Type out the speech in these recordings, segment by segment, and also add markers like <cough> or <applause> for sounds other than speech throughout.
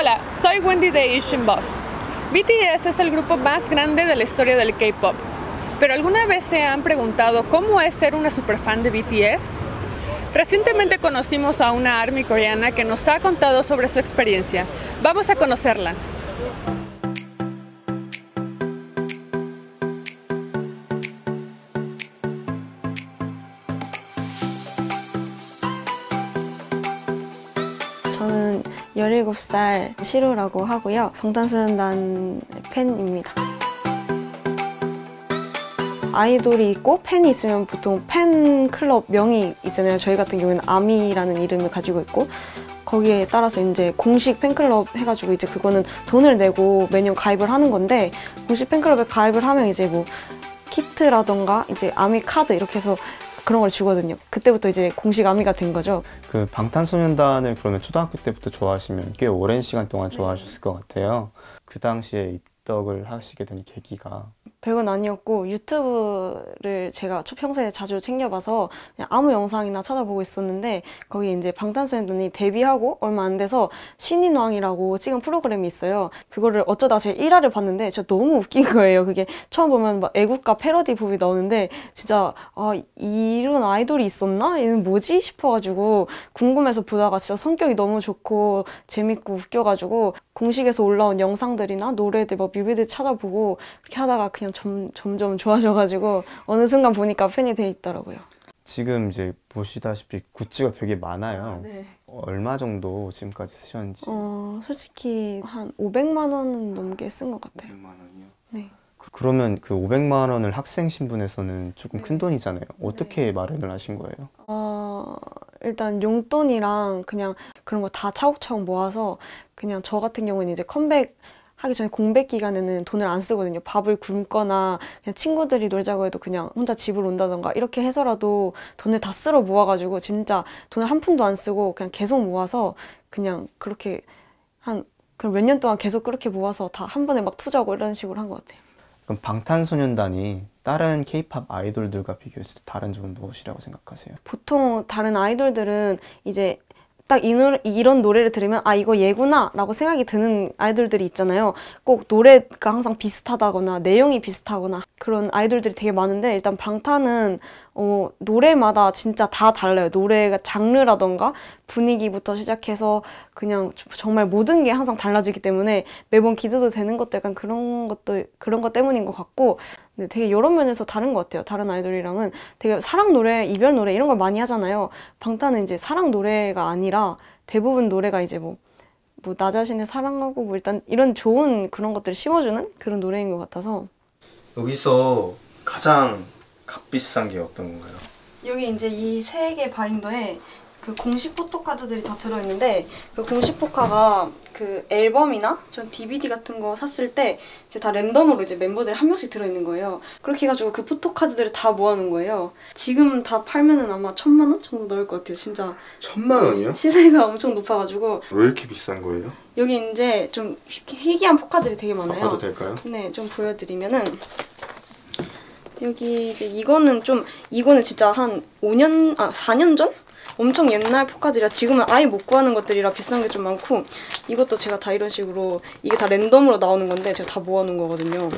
Hola, soy Wendy de Asian Boss. BTS es el grupo más grande de la historia del K-pop. Pero ¿alguna vez se han preguntado cómo es ser una superfan de BTS? Recientemente conocimos a una ARMY coreana que nos ha contado sobre su experiencia. Vamos a conocerla. 17살 시로라고 하고요. 방탄소년단 팬입니다. 아이돌이 있고 팬이 있으면 보통 팬클럽 명이 있잖아요. 저희 같은 경우에는 아미라는 이름을 가지고 있고 거기에 따라서 이제 공식 팬클럽 해가지고 이제 그거는 돈을 내고 매년 가입을 하는 건데 공식 팬클럽에 가입을 하면 이제 뭐 키트라던가 이제 아미 카드 이렇게 해서 그런 걸 주거든요. 그때부터 이제 공식 아미가 된 거죠. 그 방탄소년단을 그러면 초등학교 때부터 좋아하시면 꽤 오랜 시간 동안 네. 좋아하셨을 것 같아요. 그 당시에 입덕을 하시게 된 계기가 별건 아니었고 유튜브를 제가 평소에 자주 챙겨봐서 그냥 아무 영상이나 찾아보고 있었는데 거기 이제 방탄소년단이 데뷔하고 얼마 안 돼서 신인왕이라고 찍은 프로그램이 있어요. 그거를 어쩌다 제 1화를 봤는데 진짜 너무 웃긴 거예요. 그게 처음 보면 막 애국가 패러디 부이 나오는데 진짜 아 이런 아이돌이 있었나? 얘는 뭐지? 싶어가지고 궁금해서 보다가 진짜 성격이 너무 좋고 재밌고 웃겨가지고 공식에서 올라온 영상들이나 노래들, 뭐 뮤비들 찾아보고 그렇게 하다가 그냥 점, 점점 좋아져가지고 어느 순간 보니까 팬이 돼 있더라고요. 지금 이제 보시다시피 굿즈가 되게 많아요. 아, 네. 얼마 정도 지금까지 쓰셨는지? 어, 솔직히 한 500만 원 넘게 쓴 것 같아요. 500만 원이요? 네. 그, 그러면 그 500만 원을 학생 신분에서는 조금 네. 큰 돈이잖아요. 네. 어떻게 네. 마련을 하신 거예요? 어, 일단 용돈이랑 그냥 그런 거 다 차곡차곡 모아서 그냥 저 같은 경우는 이제 컴백 하기 전에 공백 기간에는 돈을 안 쓰거든요. 밥을 굶거나 그냥 친구들이 놀자고 해도 그냥 혼자 집을 온다던가 이렇게 해서라도 돈을 다 쓸어 모아가지고 진짜 돈을 한 푼도 안 쓰고 그냥 계속 모아서 그냥 그렇게 한 그럼 몇 년 동안 계속 그렇게 모아서 다 한 번에 막 투자하고 이런 식으로 한 것 같아요. 그럼 방탄소년단이 다른 케이팝 아이돌들과 비교했을 때 다른 점은 무엇이라고 생각하세요? 보통 다른 아이돌들은 이제 딱이 노래, 이런 노래를 들으면 아 이거 얘구나 라고 생각이 드는 아이돌들이 있잖아요 꼭 노래가 항상 비슷하다거나 내용이 비슷하거나 그런 아이돌들이 되게 많은데 일단 방탄은 어, 노래마다 진짜 다 달라요. 노래 장르라던가 분위기부터 시작해서 그냥 정말 모든 게 항상 달라지기 때문에 매번 기대도 되는 것도 약간 그런 것도 그런 것 때문인 것 같고 근데 되게 여러 면에서 다른 것 같아요. 다른 아이돌이랑은 되게 사랑 노래, 이별 노래 이런 걸 많이 하잖아요. 방탄은 이제 사랑 노래가 아니라 대부분 노래가 이제 뭐 뭐나 자신을 사랑하고 뭐 일단 이런 좋은 그런 것들을 심어주는 그런 노래인 것 같아서 여기서 가장 값비싼 게 어떤 건가요? 여기 이제 이 세 개 바인더에 그 공식 포토카드들이 다 들어있는데 그 공식 포카가 그 앨범이나 전 DVD 같은 거 샀을 때 이제 다 랜덤으로 이제 멤버들 한 명씩 들어있는 거예요. 그렇게 해가지고 그 포토카드들을 다 모아놓은 거예요. 지금 다 팔면은 아마 천만 원 정도 나올 것 같아요. 진짜 천만 원이요? 시세가 엄청 높아가지고 왜 이렇게 비싼 거예요? 여기 이제 좀 희귀한 포카들이 되게 많아요. 봐도 될까요? 네, 좀 보여드리면은 여기 이제 이거는 좀 이거는 진짜 한 5년 아 4년 전? 엄청 옛날 포카들라 지금은 아예 못 구하는 것들이라 비싼 게 좀 많고 이것도 제가 다 이런 식으로 이게 다 랜덤으로 나오는 건데 제가 다 모아놓은 거거든요.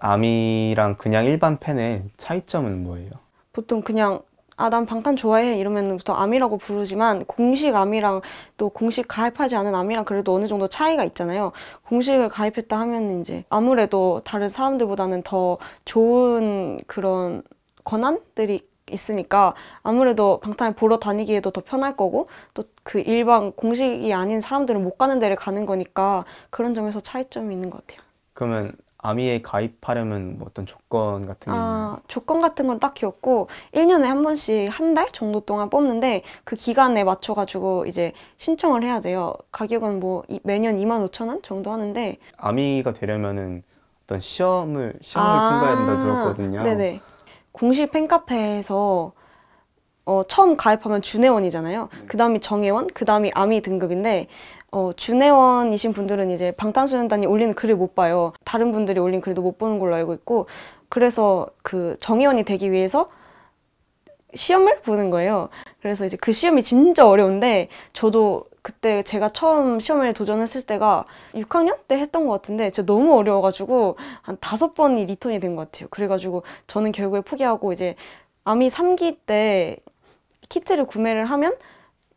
아미랑 그냥 일반 펜의 차이점은 뭐예요? 보통 그냥 아난 방탄 좋아해 이러면부터 아미라고 부르지만 공식 아미랑 또 공식 가입하지 않은 아미랑 그래도 어느 정도 차이가 있잖아요. 공식을 가입했다 하면 이제 아무래도 다른 사람들보다는 더 좋은 그런 권한들이 있으니까 아무래도 방탄을 보러 다니기에도 더 편할 거고 또 그 일반 공식이 아닌 사람들은 못 가는 데를 가는 거니까 그런 점에서 차이점이 있는 것 같아요. 그러면 아미에 가입하려면 뭐 어떤 조건 같은 게 아, 있 조건 같은 건 딱히 없고 1년에 한 번씩 한 달 정도 동안 뽑는데 그 기간에 맞춰 가지고 이제 신청을 해야 돼요. 가격은 뭐 이- 매년 2 5 0 0원 정도 하는데 아미가 되려면은 어떤 시험을 시험을 통과해야 된다 아, 들었거든요. 네네. 공식 팬카페에서 어, 처음 가입하면 준회원이잖아요. 네. 그 다음이 정회원, 그 다음이 아미 등급인데 어, 준회원이신 분들은 이제 방탄소년단이 올리는 글을 못 봐요. 다른 분들이 올린 글도 못 보는 걸로 알고 있고 그래서 그정의원이 되기 위해서 시험을 보는 거예요. 그래서 이제 그 시험이 진짜 어려운데 저도 그때 제가 처음 시험을 도전했을 때가 6학년 때 했던 것 같은데 진짜 너무 어려워가지고 한 다섯 번이 리턴이 된 것 같아요. 그래가지고 저는 결국에 포기하고 이제 아미 3기 때 키트를 구매를 하면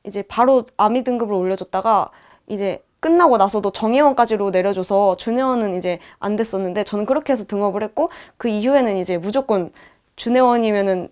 이제 바로 아미 등급을 올려줬다가 이제 끝나고 나서도 정예원까지로 내려줘서 준혜원은 이제 안 됐었는데 저는 그렇게 해서 등업을 했고 그 이후에는 이제 무조건 준혜원이면은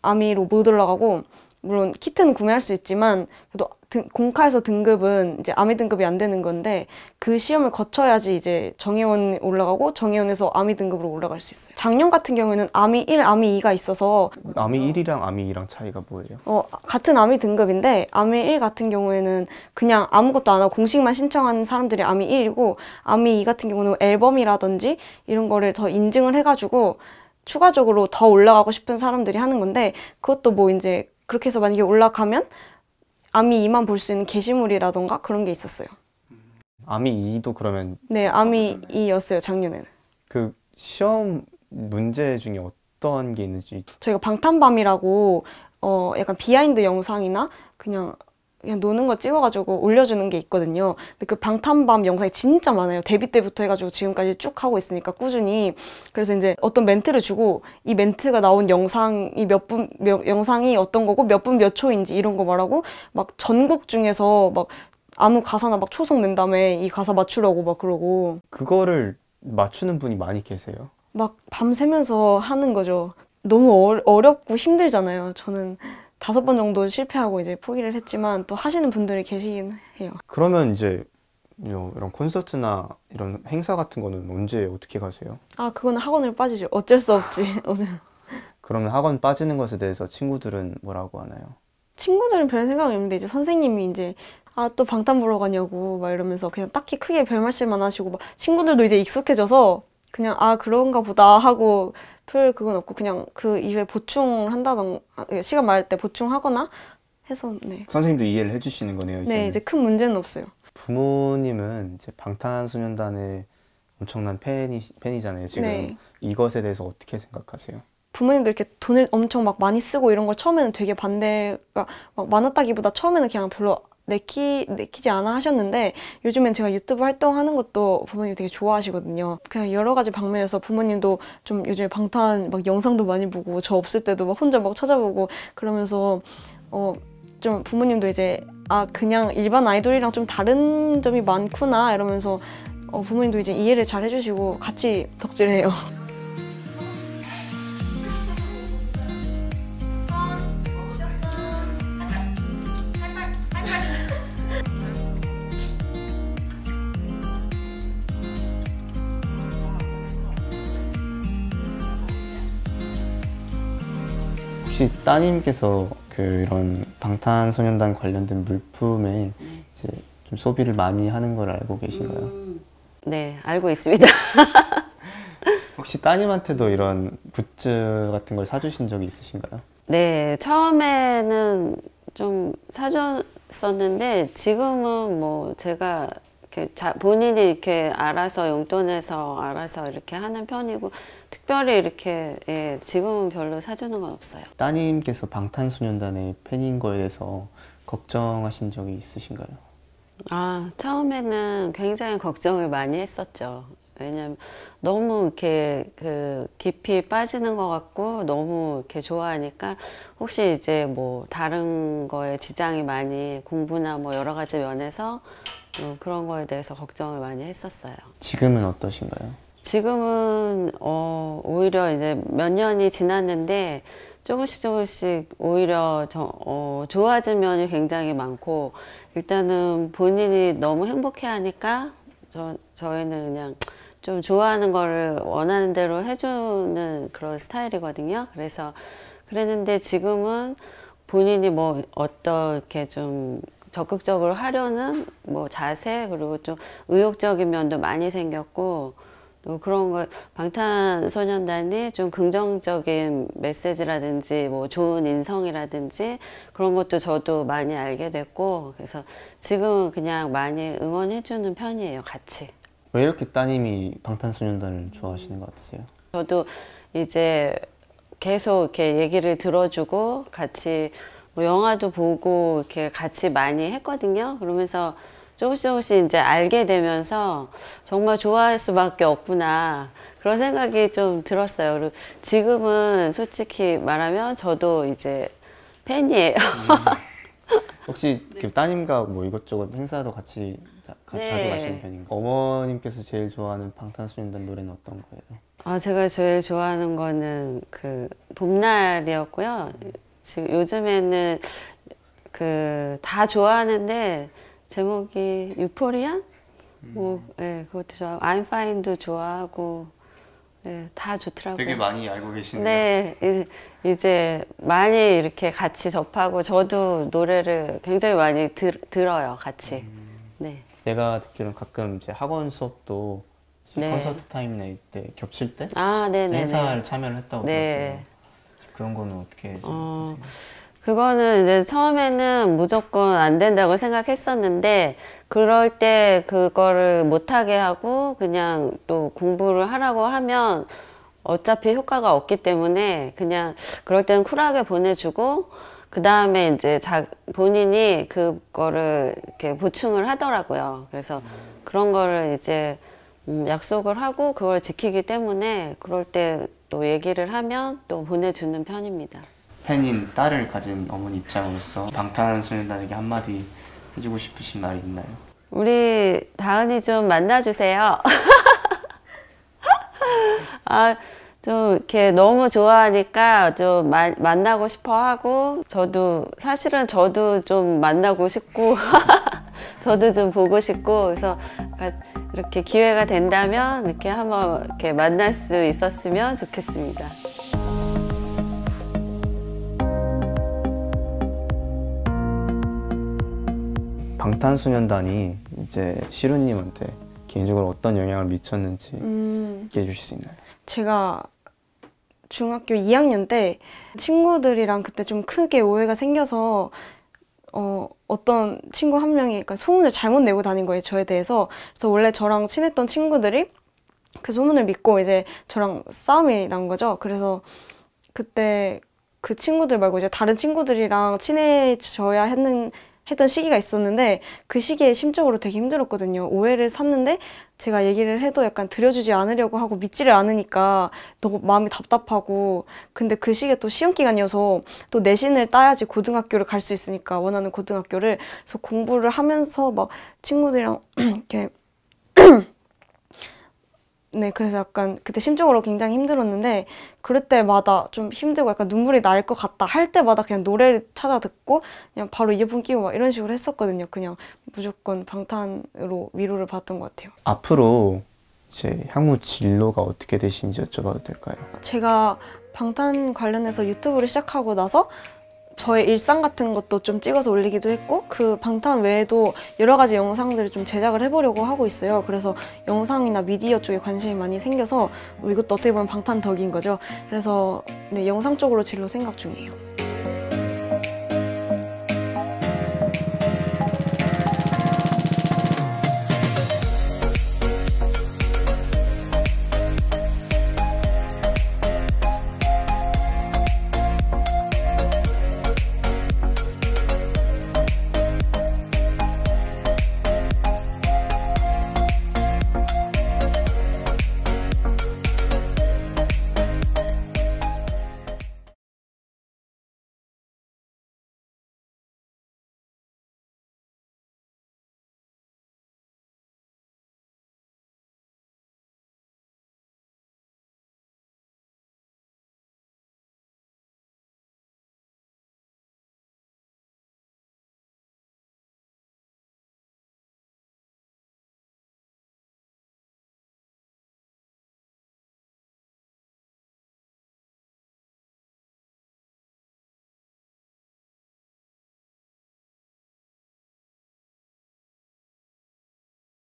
아미로 못 올라가고 물론 키트는 구매할 수 있지만 그래도 등, 공카에서 등급은 이제 아미 등급이 안 되는 건데 그 시험을 거쳐야지 이제 정예원 올라가고 정예원에서 아미 등급으로 올라갈 수 있어요. 작년 같은 경우에는 아미 1, 아미 2가 있어서 아미 1이랑 아미 2랑 차이가 뭐예요? 어, 같은 아미 등급인데 아미 1 같은 경우에는 그냥 아무것도 안 하고 공식만 신청한 사람들이 아미 1이고 아미 2 같은 경우는 앨범이라든지 이런 거를 더 인증을 해 가지고 추가적으로 더 올라가고 싶은 사람들이 하는 건데 그것도 뭐 이제 그렇게 해서 만약에 올라가면 아미 2만 볼 수 있는 게시물이라던가 그런 게 있었어요. 아미 2도 그러면 네, 아미 2였어요, 작년에는. 그 시험 문제 중에 어떤 게 있는지 저희가 방탄밤이라고 어 약간 비하인드 영상이나 그냥 그냥 노는 거 찍어가지고 올려주는 게 있거든요. 근데 그 방탄밤 영상이 진짜 많아요. 데뷔 때부터 해가지고 지금까지 쭉 하고 있으니까 꾸준히. 그래서 이제 어떤 멘트를 주고 이 멘트가 나온 영상이 몇 분, 몇, 영상이 어떤 거고 몇 분 몇 초인지 이런 거 말하고 막 전국 중에서 막 아무 가사나 막 초성 낸 다음에 이 가사 맞추라고 막 그러고. 그거를 맞추는 분이 많이 계세요? 막 밤새면서 하는 거죠. 너무 어, 어렵고 힘들잖아요. 저는 다섯 번 정도 실패하고 이제 포기를 했지만 또 하시는 분들이 계시긴 해요. 그러면 이제 이런 콘서트나 이런 행사 같은 거는 언제 어떻게 가세요? 아 그거는 학원을 빠지죠. 어쩔 수 없지. 아. <laughs> 그러면 학원 빠지는 것에 대해서 친구들은 뭐라고 하나요? 친구들은 별 생각 없는데 이제 선생님이 이제 아 또 방탄 보러 가냐고 막 이러면서 그냥 딱히 크게 별 말씀만 하시고 막 친구들도 이제 익숙해져서 그냥 아 그런가 보다 하고 풀 그건 없고 그냥 그 이후에 보충한다던가 아, 예, 시간 많을 때 보충하거나 해서 네. 선생님도 이해를 해주시는 거네요. 네, 이제는. 네, 이제 큰 문제는 없어요. 부모님은 이제 방탄소년단의 엄청난 팬이, 팬이잖아요. 지금 네. 이것에 대해서 어떻게 생각하세요? 부모님도 이렇게 돈을 엄청 막 많이 쓰고 이런 걸 처음에는 되게 반대가 많았다기보다 처음에는 그냥 별로 내키, 내키지 않아 하셨는데 요즘엔 제가 유튜브 활동하는 것도 부모님 되게 좋아하시거든요. 그냥 여러 가지 방면에서 부모님도 좀 요즘에 방탄 막 영상도 많이 보고 저 없을 때도 막 혼자 막 찾아보고 그러면서 어, 좀 부모님도 이제 아, 그냥 일반 아이돌이랑 좀 다른 점이 많구나 이러면서 어, 부모님도 이제 이해를 잘 해주시고 같이 덕질해요. 따님께서 그런 방탄소년단 관련된 물품에 이제 좀 소비를 많이 하는 걸 알고 계신가요? 음, 네, 알고 있습니다. <laughs> 혹시 따님한테도 이런 굿즈 같은 걸 사주신 적이 있으신가요? 네, 처음에는 좀 사줬었는데 지금은 뭐 제가 이렇게 자, 본인이 이렇게 알아서 용돈에서 알아서 이렇게 하는 편이고 특별히 이렇게 예, 지금은 별로 사주는 건 없어요. 따님께서 방탄소년단의 팬인 거에 대해서 걱정하신 적이 있으신가요? 아 처음에는 굉장히 걱정을 많이 했었죠. 왜냐면 너무 이렇게 그 깊이 빠지는 것 같고 너무 이렇게 좋아하니까 혹시 이제 뭐 다른 거에 지장이 많이 공부나 뭐 여러 가지 면에서 음, 그런 거에 대해서 걱정을 많이 했었어요. 지금은 어떠신가요? 지금은 어, 오히려 이제 몇 년이 지났는데 조금씩 조금씩 오히려 저, 어, 좋아진 면이 굉장히 많고 일단은 본인이 너무 행복해하니까 저, 저희는 그냥 좀 좋아하는 거를 원하는 대로 해주는 그런 스타일이거든요. 그래서 그랬는데 지금은 본인이 뭐 어떻게 좀 적극적으로 하려는 뭐 자세 그리고 좀 의욕적인 면도 많이 생겼고 또 그런 거 방탄소년단이 좀 긍정적인 메시지라든지 뭐 좋은 인성이라든지 그런 것도 저도 많이 알게 됐고 그래서 지금 그냥 많이 응원해주는 편이에요 같이 왜 이렇게 따님이 방탄소년단을 좋아하시는 것 같으세요? 저도 이제 계속 이렇게 얘기를 들어주고 같이 뭐 영화도 보고 이렇게 같이 많이 했거든요. 그러면서 조금씩 조금씩 이제 알게 되면서 정말 좋아할 수밖에 없구나 그런 생각이 좀 들었어요. 그리고 지금은 솔직히 말하면 저도 이제 팬이에요. 음. 혹시 그 <laughs> 따님과 뭐 이것저것 행사도 같이 같이 네. 자주 가시는 편인가요? 어머님께서 제일 좋아하는 방탄소년단 노래는 어떤 거예요? 아 제가 제일 좋아하는 거는 그 봄날이었고요. 지금 요즘에는 그 다 좋아하는데 제목이 유포리안? 뭐, 음. 예, 그것도 좋아하고 아인파인도 좋아하고 예, 다 좋더라고요. 되게 많이 알고 계시네요. 네, 이제, 많이 이렇게 같이 접하고 저도 노래를 굉장히 많이 들, 들어요, 같이. 음. 네. 내가 듣기로는 가끔 이제 학원 수업도 네. 콘서트 타임이 이때 겹칠 때 아, 행사를 네, 네, 네. 참여를 했다고 네. 들었어요. 그런 거는 어떻게 해각하요 어, 그거는 이제 처음에는 무조건 안 된다고 생각했었는데 그럴 때 그거를 못하게 하고 그냥 또 공부를 하라고 하면 어차피 효과가 없기 때문에 그냥 그럴 때는 쿨하게 보내주고 그 다음에 이제 자, 본인이 그거를 이렇게 보충을 하더라고요. 그래서 그런 거를 이제 음, 약속을 하고 그걸 지키기 때문에 그럴 때또 얘기를 하면 또 보내주는 편입니다. 팬인 딸을 가진 어머니 입장으로서 방탄소년단에게 한마디 해주고 싶으신 말이 있나요? 우리 다은이 좀 만나주세요. <laughs> 아, 좀 이렇게 너무 좋아하니까 좀 마, 만나고 싶어 하고 저도 사실은 저도 좀 만나고 싶고 <laughs> 저도 좀 보고 싶고 그래서 이렇게 기회가 된다면 이렇게 한번 이렇게 만날 수 있었으면 좋겠습니다. 방탄소년단이 이제 시루님한테 개인적으로 어떤 영향을 미쳤는지 음. 얘기해 주실 수 있나요? 제가 중학교 2학년 때 친구들이랑 그때 좀 크게 오해가 생겨서 어, 어떤 친구 한 명이 그러니까 소문을 잘못 내고 다닌 거예요 저에 대해서 그래서 원래 저랑 친했던 친구들이 그 소문을 믿고 이제 저랑 싸움이 난 거죠 그래서 그때 그 친구들 말고 이제 다른 친구들이랑 친해져야 했는 했던 시기가 있었는데 그 시기에 심적으로 되게 힘들었거든요. 오해를 샀는데 제가 얘기를 해도 약간 들여주지 않으려고 하고 믿지를 않으니까 너무 마음이 답답하고 근데 그 시기에 또 시험 기간이어서 또 내신을 따야지 고등학교를 갈 수 있으니까 원하는 고등학교를 그래서 공부를 하면서 막 친구들이랑 <clears throat> 이렇게 네, 그래서 약간 그때 심적으로 굉장히 힘들었는데 그럴 때마다 좀 힘들고 약간 눈물이 날 것 같다 할 때마다 그냥 노래를 찾아 듣고 그냥 바로 이어폰 끼고 막 이런 식으로 했었거든요. 그냥 무조건 방탄으로 위로를 받던 것 같아요. 앞으로 제 향후 진로가 어떻게 되시지 여쭤봐도 될까요? 제가 방탄 관련해서 유튜브를 시작하고 나서 저의 일상 같은 것도 좀 찍어서 올리기도 했고 그 방탄 외에도 여러 가지 영상들을 좀 제작을 해보려고 하고 있어요. 그래서 영상이나 미디어 쪽에 관심이 많이 생겨서 이것도 어떻게 보면 방탄 덕인 거죠. 그래서 네, 영상 쪽으로 진로 생각 중이에요.